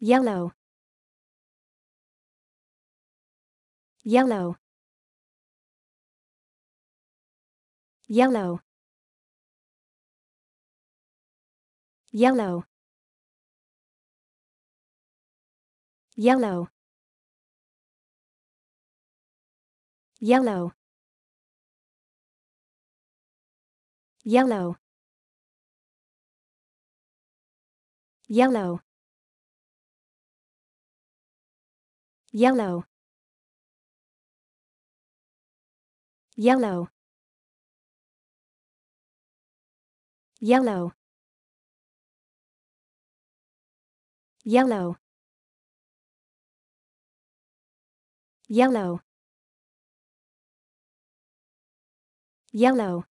yellow yellow yellow yellow yellow yellow yellow yellow yellow yellow yellow yellow yellow yellow